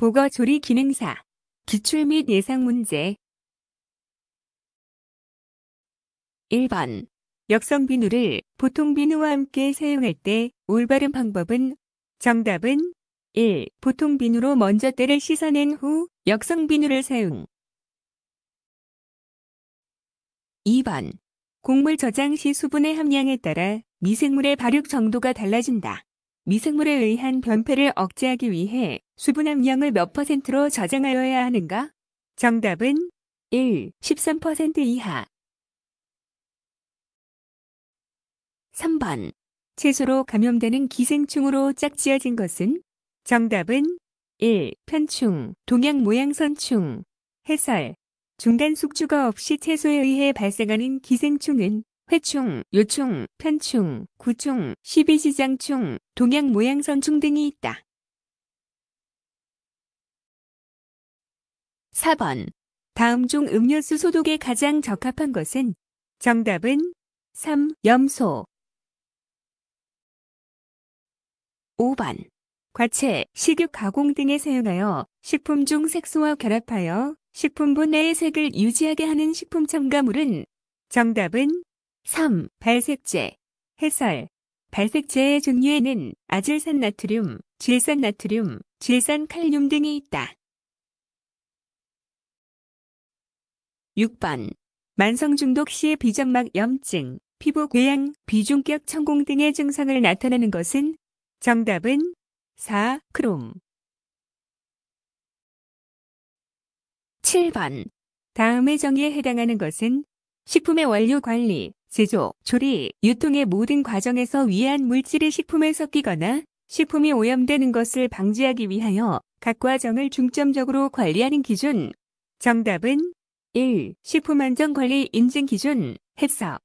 보거 조리 기능사 기출 및 예상 문제 1번 역성 비누를 보통 비누와 함께 사용할 때 올바른 방법은 정답은 1. 보통 비누로 먼저 때를 씻어낸 후 역성 비누를 사용 2번 곡물 저장 시 수분의 함량에 따라 미생물의 발육 정도가 달라진다. 미생물에 의한 변폐를 억제하기 위해 수분 함량을 몇 퍼센트로 저장하여야 하는가? 정답은 1. 13% 이하 3번 채소로 감염되는 기생충으로 짝지어진 것은? 정답은 1. 편충, 동양 모양선충 해설 중간 숙주가 없이 채소에 의해 발생하는 기생충은 회충, 요충, 편충, 구충, 십이지장충, 동양모양선충 등이 있다. 4번 다음 중 음료수 소독에 가장 적합한 것은 정답은 3. 염소 5번 과체, 식육 가공 등에 사용하여 식품 중 색소와 결합하여 식품분 내의 색을 유지하게 하는 식품 첨가물은 정답은 3. 발색제 해설 발색제의 종류에는 아질산 나트륨, 질산 나트륨, 질산 칼륨 등이 있다. 6번 만성 중독 시 비점막 염증, 피부 궤양, 비중격 천공 등의 증상을 나타내는 것은 정답은 4. 크롬 7번 다음의 정의에 해당하는 것은 식품의 원료 관리, 제조, 조리, 유통의 모든 과정에서 위한 물질이 식품에 섞이거나 식품이 오염되는 것을 방지하기 위하여 각 과정을 중점적으로 관리하는 기준. 정답은 1. 식품안전관리 인증 기준 해석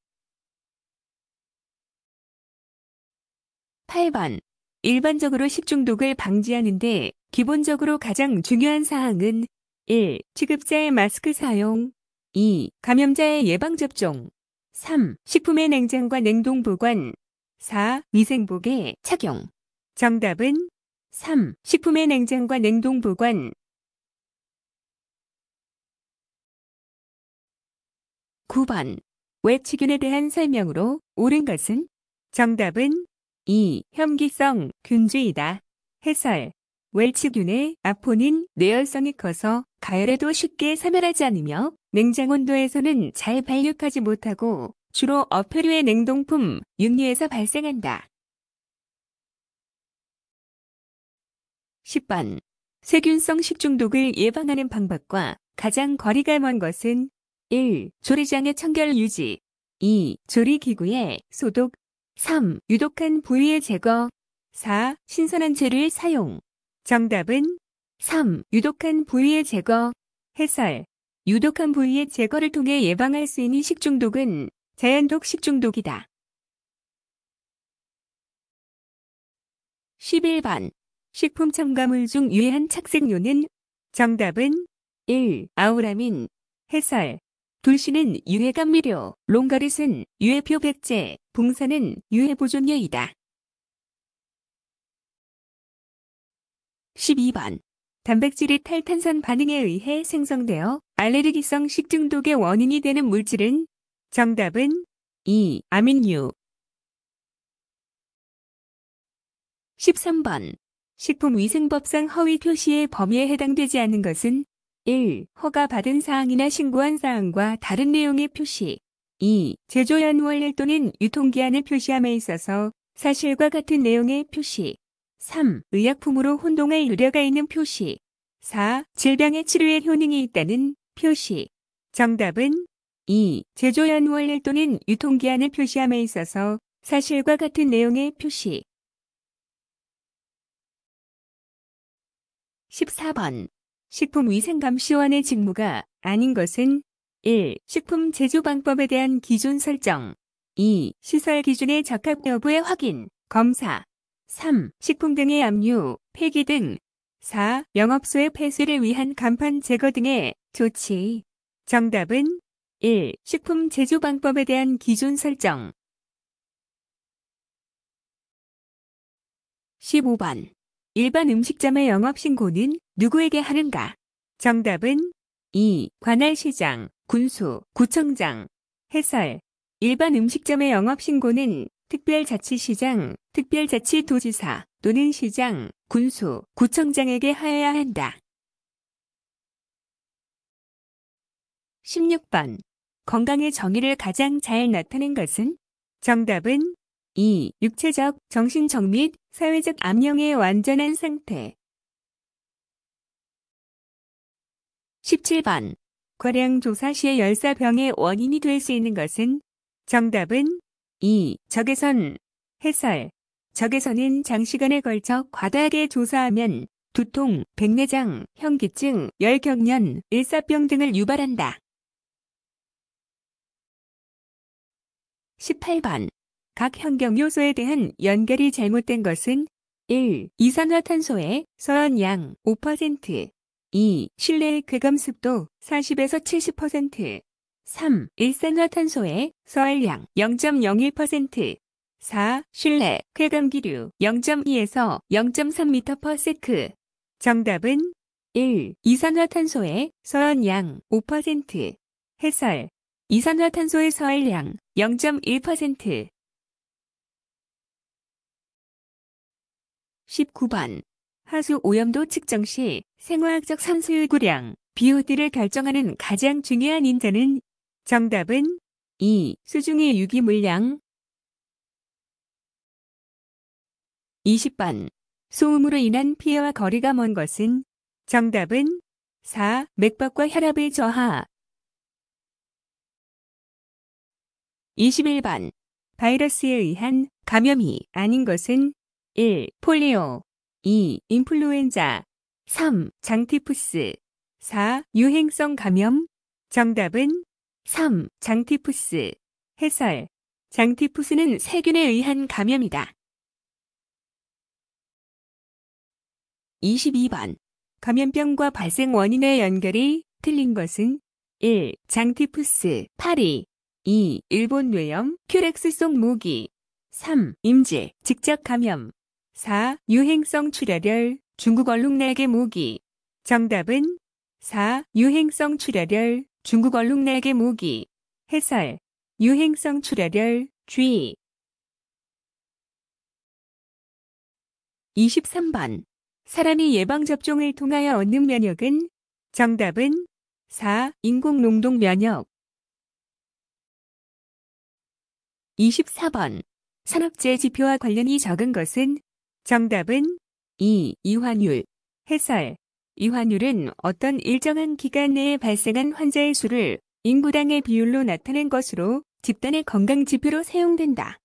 8번 일반적으로 식중독을 방지하는데 기본적으로 가장 중요한 사항은 1. 취급자의 마스크 사용 2. 감염자의 예방접종 3. 식품의 냉장과 냉동 보관 4. 위생복의 착용 정답은 3. 식품의 냉장과 냉동 보관 9번외 치균에 대한 설명으로 옳은 것은? 정답은 2. 혐기성 균주이다. 해설 웰치균의 아포닌 내열성이 커서 가열에도 쉽게 사멸하지 않으며 냉장 온도에서는 잘 발육하지 못하고 주로 어패류의 냉동품, 육류에서 발생한다. 10번. 세균성 식중독을 예방하는 방법과 가장 거리가 먼 것은 1. 조리장의 청결 유지 2. 조리기구의 소독 3. 유독한 부위의 제거 4. 신선한 재료의 사용 정답은 3. 유독한 부위의 제거. 해설. 유독한 부위의 제거를 통해 예방할 수 있는 식중독은 자연독 식중독이다. 11번. 식품 첨가물 중 유해한 착색료는 정답은 1. 아우라민. 해설. 돌씨는 유해감미료, 롱가리은 유해표백제, 봉사는 유해보존료이다 12번 단백질이 탈탄산 반응에 의해 생성되어 알레르기성 식중독의 원인이 되는 물질은 정답은 2. 아민유 13번 식품위생법상 허위 표시의 범위에 해당되지 않는 것은 1. 허가받은 사항이나 신고한 사항과 다른 내용의 표시 2. 제조연월 일 또는 유통기한을 표시함에 있어서 사실과 같은 내용의 표시 3. 의약품으로 혼동할 우려가 있는 표시 4. 질병의 치료에 효능이 있다는 표시 정답은 2. 제조연월 또는 유통기한을 표시함에 있어서 사실과 같은 내용의 표시 14번 식품위생감시원의 직무가 아닌 것은 1. 식품 제조 방법에 대한 기준 설정 2. 시설 기준의 적합 여부의 확인, 검사 3. 식품 등의 압류, 폐기 등 4. 영업소의 폐쇄를 위한 간판 제거 등의 조치 정답은 1. 식품 제조 방법에 대한 기준 설정 15번 일반 음식점의 영업 신고는 누구에게 하는가? 정답은 2. 관할 시장, 군수, 구청장 해설 일반 음식점의 영업 신고는 특별자치시장, 특별자치도지사 또는 시장, 군수, 구청장에게 하여야 한다. 16번 건강의 정의를 가장 잘 나타낸 것은? 정답은 2. 육체적, 정신적 및 사회적 암령의 완전한 상태 17번 과량 조사 시의 열사병의 원인이 될 수 있는 것은? 정답은 2. 적외선, 해설, 적에서는 장시간에 걸쳐 과다하게 조사하면 두통, 백내장, 현기증, 열경련, 일사병 등을 유발한다. 18번. 각 환경 요소에 대한 연결이 잘못된 것은 1. 이산화탄소의 서연양 5%, 2. 실내의 괴감 습도 40에서 70%, 3. 일산화탄소의 서열량 0.01%, 4. 실내 쾌감기류 0.2에서 0.3m/s 정답은 1. 이산화탄소의 서열량 5% 해설 이산화탄소의 서열량 0.1% 19번 하수 오염도 측정 시 생화학적 산소유구량 BOD를 결정하는 가장 중요한 인자는 정답은 2. 수중의 유기물량 20번. 소음으로 인한 피해와 거리가 먼 것은 정답은 4. 맥박과 혈압의 저하 21번. 바이러스에 의한 감염이 아닌 것은 1. 폴리오 2. 인플루엔자 3. 장티푸스 4. 유행성 감염 정답은 3. 장티푸스 해설 장티푸스는 세균에 의한 감염이다. 22번. 감염병과 발생 원인의 연결이 틀린 것은 1. 장티푸스, 파리 2. 일본 뇌염, 큐렉스속 무기 3. 임제 직접 감염 4. 유행성 출혈열, 중국 얼룩날개 무기 정답은 4. 유행성 출혈열, 중국 얼룩날개 무기 해설 유행성 출혈열, G 23번 사람이 예방접종을 통하여 얻는 면역은 정답은 4. 인공농동 면역 24번 산업재 지표와 관련이 적은 것은 정답은 2. 이환율 해설 이환율은 어떤 일정한 기간 내에 발생한 환자의 수를 인구당의 비율로 나타낸 것으로 집단의 건강 지표로 사용된다.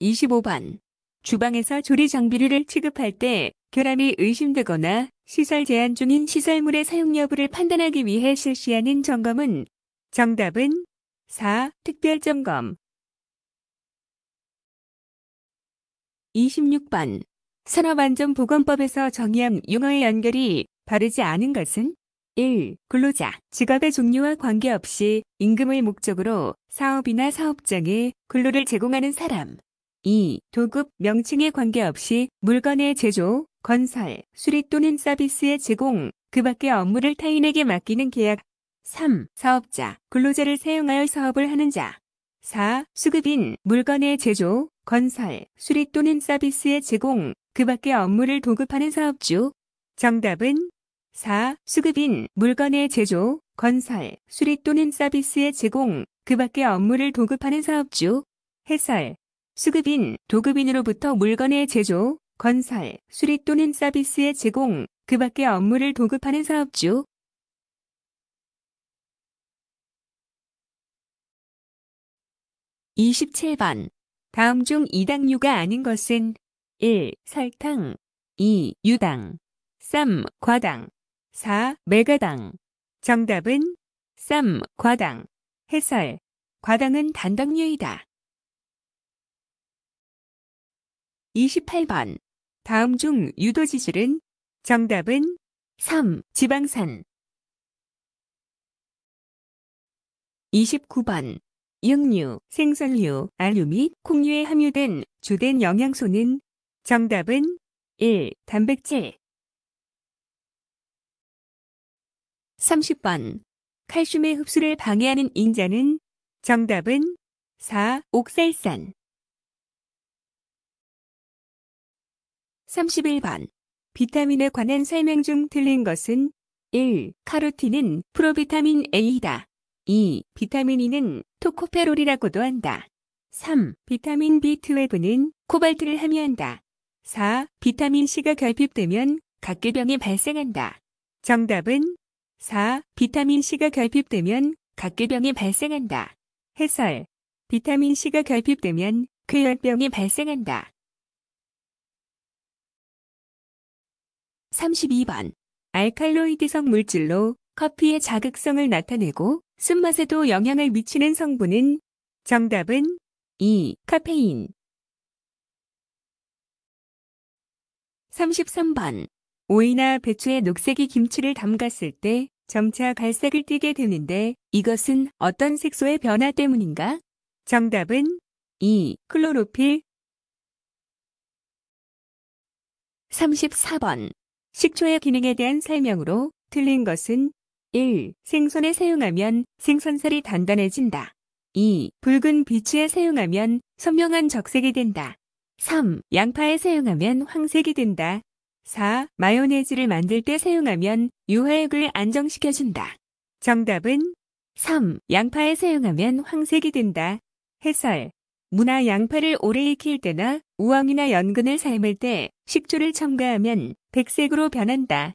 25번 주방에서 조리 장비를 취급할 때 결함이 의심되거나 시설 제한 중인 시설물의 사용 여부를 판단하기 위해 실시하는 점검은 정답은 4. 특별 점검 26번 산업안전보건법에서 정의함 용어의 연결이 바르지 않은 것은 1. 근로자, 직업의 종류와 관계없이 임금을 목적으로 사업이나 사업장에 근로를 제공하는 사람. 2. 도급, 명칭에 관계없이 물건의 제조, 건설, 수리 또는 서비스의 제공, 그 밖의 업무를 타인에게 맡기는 계약. 3. 사업자, 근로자를 사용하여 사업을 하는 자. 4. 수급인, 물건의 제조, 건설, 수리 또는 서비스의 제공, 그 밖의 업무를 도급하는 사업주. 정답은 4. 수급인, 물건의 제조, 건설, 수리 또는 서비스의 제공, 그 밖의 업무를 도급하는 사업주. 해설 수급인, 도급인으로부터 물건의 제조, 건설, 수리 또는 서비스의 제공, 그 밖의 업무를 도급하는 사업주, 2 7번 다음 중 이당류가 아닌 것은 1. 설탕 2. 유당 3. 과당 4. 메가당 정답은 3. 과당 해설 과당은 단당류이다. 28번. 다음 중 유도 지질은 정답은 3. 지방산 29번. 육류, 생선류, 알류 및 콩류에 함유된 주된 영양소는 정답은 1. 단백질 30번. 칼슘의 흡수를 방해하는 인자는 정답은 4. 옥살산 31번 비타민에 관한 설명 중 틀린 것은 1. 카로틴은 프로비타민 A이다. 2. 비타민 E는 토코페롤이라고도 한다. 3. 비타민 B12는 코발트를 함유한다. 4. 비타민 C가 결핍되면 각계병이 발생한다. 정답은 4. 비타민 C가 결핍되면 각계병이 발생한다. 해설. 비타민 C가 결핍되면 궤혈병이 발생한다. 32번. 알칼로이드성 물질로 커피의 자극성을 나타내고 쓴맛에도 영향을 미치는 성분은 정답은 2. 카페인. 33번. 오이나 배추의 녹색이 김치를 담갔을 때 점차 갈색을 띠게 되는데 이것은 어떤 색소의 변화 때문인가? 정답은 2. 클로로필 34번. 식초의 기능에 대한 설명으로 틀린 것은 1. 생선에 사용하면 생선살이 단단해진다. 2. 붉은 비추에 사용하면 선명한 적색이 된다. 3. 양파에 사용하면 황색이 된다. 4. 마요네즈를 만들 때 사용하면 유화액을 안정시켜준다. 정답은 3. 양파에 사용하면 황색이 된다. 해설. 문화 양파를 오래 익힐 때나 우엉이나 연근을 삶을 때 식초를 첨가하면 백색으로 변한다.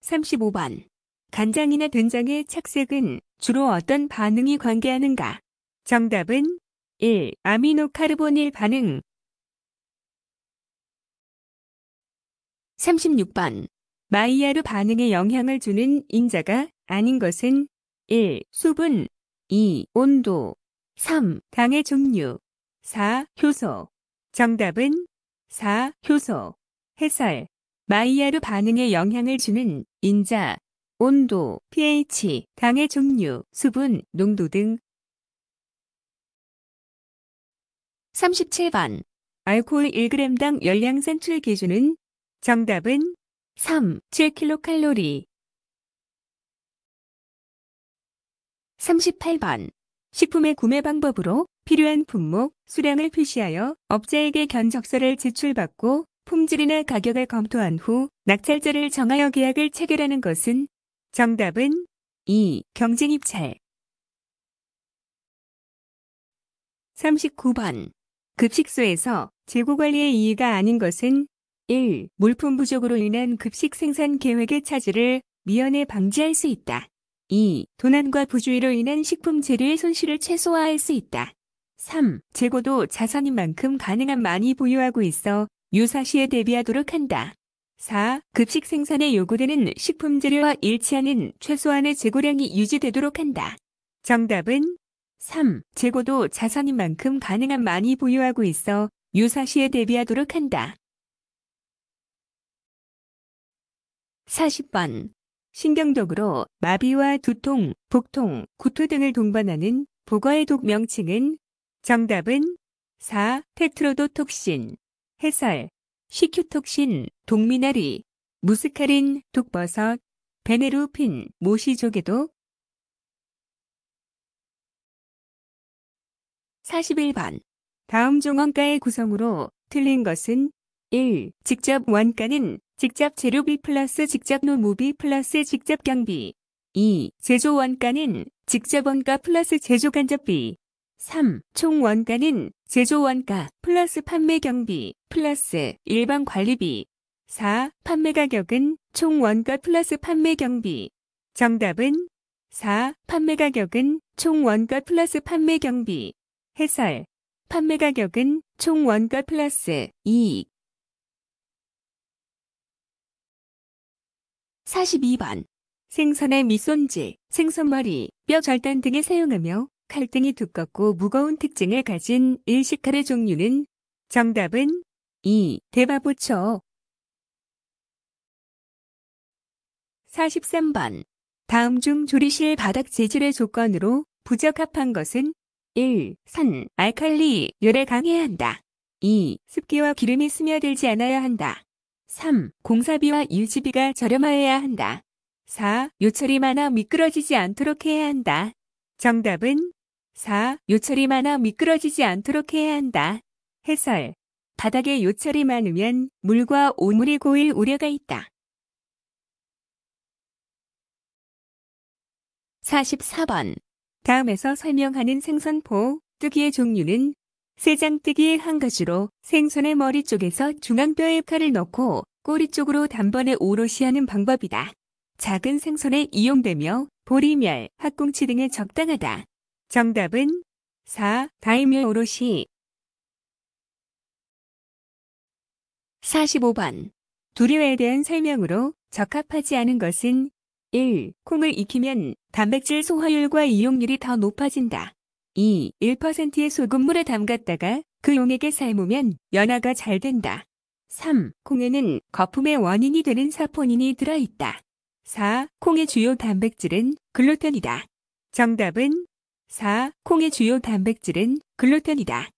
35번. 간장이나 된장의 착색은 주로 어떤 반응이 관계하는가? 정답은 1. 아미노카르보닐 반응 36번. 마이야르 반응에 영향을 주는 인자가 아닌 것은 1. 수분 2. 온도 3. 당의 종류 4. 효소 정답은 4. 효소, 해설, 마이야르 반응에 영향을 주는 인자, 온도, pH, 당의 종류, 수분, 농도 등 37번 알코올 1g당 열량 산출 기준은 정답은 3, 7kcal 38번 식품의 구매 방법으로 필요한 품목, 수량을 표시하여 업자에게 견적서를 제출받고 품질이나 가격을 검토한 후 낙찰자를 정하여 계약을 체결하는 것은 정답은 2. 경쟁 입찰 39번 급식소에서 재고관리의 이의가 아닌 것은 1. 물품 부족으로 인한 급식 생산 계획의 차질을 미연에 방지할 수 있다. 2. 도난과 부주의로 인한 식품 재료의 손실을 최소화할 수 있다. 3. 재고도 자산인 만큼 가능한 많이 보유하고 있어 유사시에 대비하도록 한다. 4. 급식 생산에 요구되는 식품 재료와 일치하는 최소한의 재고량이 유지되도록 한다. 정답은 3. 재고도 자산인 만큼 가능한 많이 보유하고 있어 유사시에 대비하도록 한다. 40번. 신경독으로 마비와 두통, 복통, 구토 등을 동반하는 보과의독 명칭은 정답은 4. 테트로도톡신, 해설, 시큐톡신, 동미나리, 무스카린, 독버섯, 베네루핀, 모시조개도 41번 다음 종원가의 구성으로 틀린 것은 1. 직접 원가는 직접 재료비 플러스 직접 노무비 플러스 직접 경비 2. 제조 원가는 직접 원가 플러스 제조 간접비 3. 총 원가는 제조 원가 플러스 판매 경비 플러스 일반 관리비 4. 판매 가격은 총 원가 플러스 판매 경비 정답은 4. 판매 가격은 총 원가 플러스 판매 경비 해설 판매 가격은 총 원가 플러스 이익 42번 생선의 밑손질, 생선머리, 뼈 절단 등에 사용하며 팔등이 두껍고 무거운 특징을 가진 일식칼의 종류는 정답은 2. 대바보초 43번 다음 중 조리실 바닥 재질의 조건으로 부적합한 것은 1. 산, 알칼리, 열에 강해야 한다. 2. 습기와 기름이 스며들지 않아야 한다. 3. 공사비와 유지비가 저렴하여야 한다. 4. 요철이 많아 미끄러지지 않도록 해야 한다. 정답은 4. 요철이 많아 미끄러지지 않도록 해야 한다. 해설. 바닥에 요철이 많으면 물과 오물이 고일 우려가 있다. 44번. 다음에서 설명하는 생선포, 뜨기의 종류는 세장뜨기 의한 가지로 생선의 머리 쪽에서 중앙뼈에 칼을 넣고 꼬리 쪽으로 단번에 오롯이 하는 방법이다. 작은 생선에 이용되며 보리멸, 학꽁치 등에 적당하다. 정답은 4. 다이묘오롯이 45번 두류에 대한 설명으로 적합하지 않은 것은 1. 콩을 익히면 단백질 소화율과 이용률이 더 높아진다. 2. 1%의 소금물에 담갔다가 그 용액에 삶으면 연화가 잘 된다. 3. 콩에는 거품의 원인이 되는 사포닌이 들어있다. 4. 콩의 주요 단백질은 글루텐이다. 정답은 4. 콩의 주요 단백질은 글루텐이다.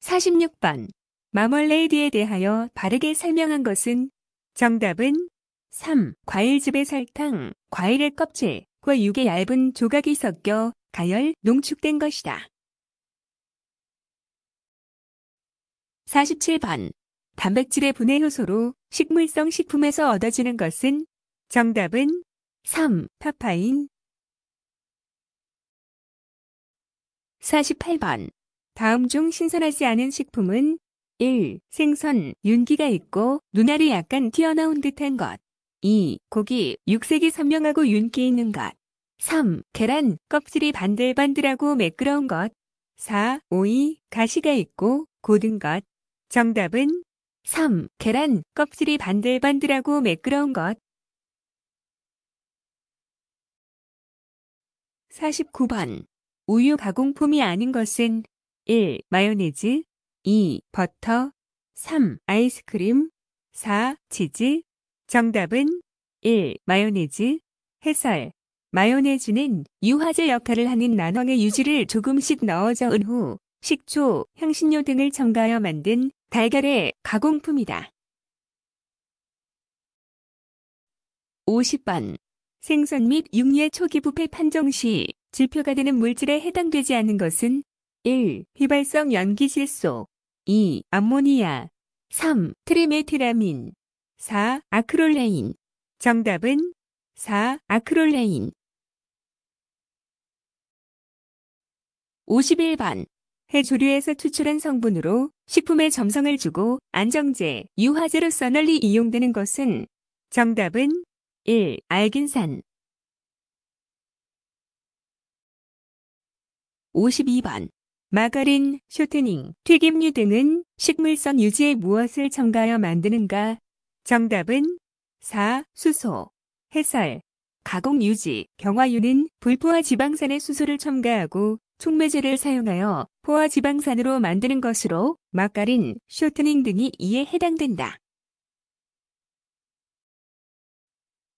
46번. 마멀레이드에 대하여 바르게 설명한 것은 정답은 3. 과일즙의 설탕, 과일의 껍질과 육의 얇은 조각이 섞여 가열, 농축된 것이다. 47번. 단백질의 분해 효소로 식물성 식품에서 얻어지는 것은 정답은 3. 파파인 48번 다음 중 신선하지 않은 식품은 1. 생선, 윤기가 있고 눈알이 약간 튀어나온 듯한 것 2. 고기, 육색이 선명하고 윤기 있는 것 3. 계란, 껍질이 반들반들하고 매끄러운 것 4. 오이, 가시가 있고 고든 것 정답은 3. 계란, 껍질이 반들반들하고 매끄러운 것 49번. 우유 가공품이 아닌 것은 1. 마요네즈 2. 버터 3. 아이스크림 4. 치즈 정답은 1. 마요네즈 해설 마요네즈는 유화제 역할을 하는 난황의 유지를 조금씩 넣어 저은 후 식초, 향신료 등을 첨가하여 만든 달걀의 가공품이다. 50번 생선 및 육류의 초기 부패 판정 시 지표가 되는 물질에 해당되지 않은 것은 1. 휘발성 연기 질소 2. 암모니아 3. 트리메티라민 4. 아크롤레인 정답은 4. 아크롤레인 51번 해조류에서 추출한 성분으로 식품에 점성을 주고 안정제, 유화제로 써널리 이용되는 것은 정답은 1. 알긴산 52번 마가린, 쇼트닝, 튀김류 등은 식물성 유지에 무엇을 첨가하여 만드는가? 정답은 4. 수소 해설 가공 유지, 경화유는 불포화 지방산의 수소를 첨가하고 촉매제를 사용하여 포화 지방산으로 만드는 것으로 마가린, 쇼트닝 등이 이에 해당된다.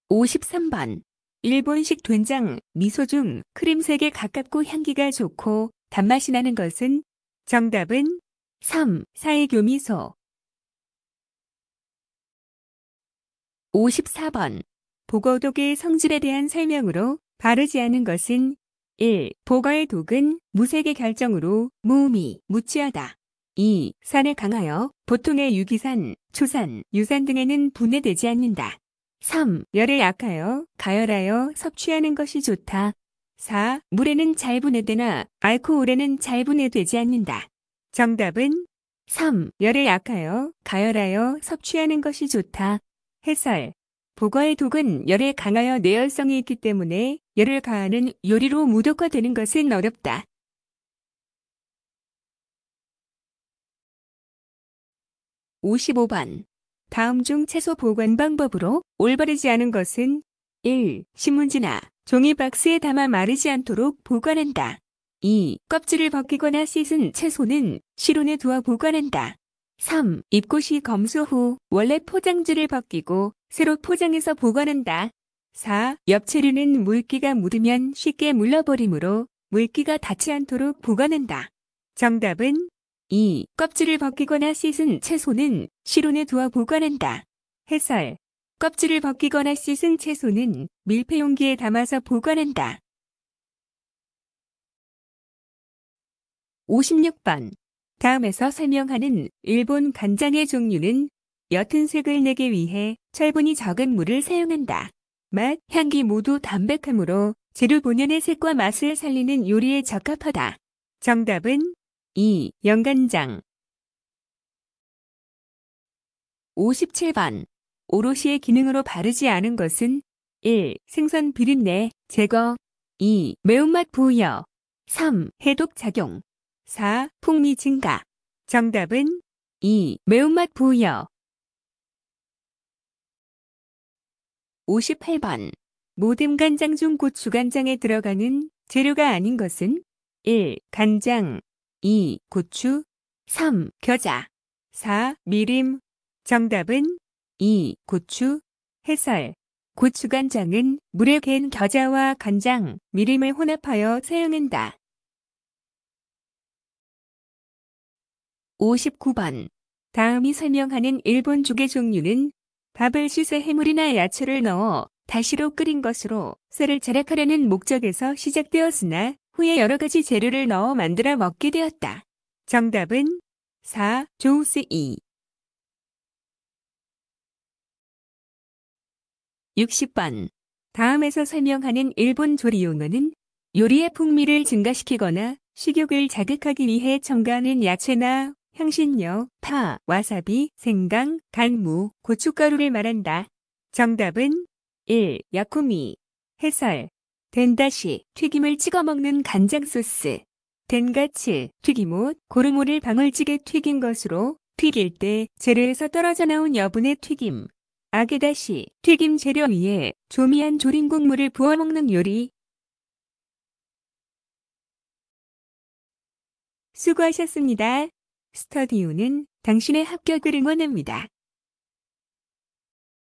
53번. 일본식 된장, 미소 중 크림색에 가깝고 향기가 좋고 단맛이 나는 것은 정답은 3. 사해교미소 54번. 보거독의 성질에 대한 설명으로 바르지 않은 것은 1. 보거의 독은 무색의 결정으로 무음이 무취하다. 2. 산에 강하여 보통의 유기산, 초산, 유산 등에는 분해되지 않는다. 3. 열에 약하여 가열하여 섭취하는 것이 좋다. 4. 물에는 잘 분해되나 알코올에는 잘 분해되지 않는다. 정답은 3. 열에 약하여 가열하여 섭취하는 것이 좋다. 해설. 보거의 독은 열에 강하여 내열성이 있기 때문에 열을 가하는 요리로 무독화되는 것은 어렵다. 5 5번 다음 중 채소 보관 방법으로 올바르지 않은 것은 1. 신문지나 종이 박스에 담아 마르지 않도록 보관한다. 2. 껍질을 벗기거나 씻은 채소는 실온에 두어 보관한다. 3. 입고시 검수 후 원래 포장지를 벗기고 새로 포장해서 보관한다. 4. 옆체류는 물기가 묻으면 쉽게 물러버리므로 물기가 닿지 않도록 보관한다. 정답은 2. 껍질을 벗기거나 씻은 채소는 실온에 두어 보관한다. 해설. 껍질을 벗기거나 씻은 채소는 밀폐 용기에 담아서 보관한다. 56번. 다음에서 설명하는 일본 간장의 종류는 옅은 색을 내기 위해 철분이 적은 물을 사용한다. 맛, 향기 모두 담백하므로 재료 본연의 색과 맛을 살리는 요리에 적합하다. 정답은 2. 연간장 57번. 오롯이의 기능으로 바르지 않은 것은 1. 생선 비린내 제거 2. 매운맛 부여 3. 해독 작용 4. 풍미 증가 정답은 2. 매운맛 부여 58번. 모듬 간장 중 고추 간장에 들어가는 재료가 아닌 것은 1. 간장 2. 고추 3. 겨자 4. 미림 정답은 2. 고추, 해설. 고추간장은 물에 갠 겨자와 간장, 미림을 혼합하여 사용한다. 59번. 다음이 설명하는 일본 죽의 종류는 밥을 씻어 해물이나 야채를 넣어 다시로 끓인 것으로 쌀을 절약하려는 목적에서 시작되었으나 후에 여러 가지 재료를 넣어 만들어 먹게 되었다. 정답은 4. 조우스 2. 60번. 다음에서 설명하는 일본 조리 용어는 요리의 풍미를 증가시키거나 식욕을 자극하기 위해 첨가하는 야채나 향신료, 파, 와사비, 생강, 간무, 고춧가루를 말한다. 정답은 1. 야쿠미 해설 된다시 튀김을 찍어 먹는 간장 소스 된가치 튀김옷 고르모를 방울찌개 튀긴 것으로 튀길 때 재료에서 떨어져 나온 여분의 튀김 아게다시 튀김 재료 위에 조미한 조림 국물을 부어 먹는 요리. 수고하셨습니다. 스터디오는 당신의 합격을 응원합니다.